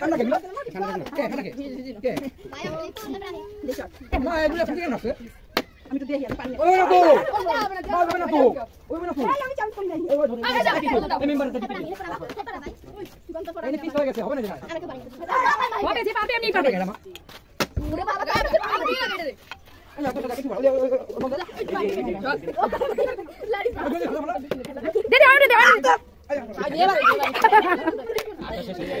ঠান্ডা খেলো ঠান্ডা খেলো কে ঠান্ডা কে মা এগুলো ফেলে কেন আছে আমি তো দিয়ে গেলাম পানি ওই না তো মারবে না তো ওই না তো আমি চাল করি নাই ওই ধরে আরে যাও আমি মেম্বার দিতে পারি গন্ত পড়া এনে পিস হয়ে গেছে হবে না যাই আরে বাড়ি হবে যে পাবে আমি পাবে গেলাম ওরে বাবা কাছে পাবে দিয়ে দে दे दे और दे और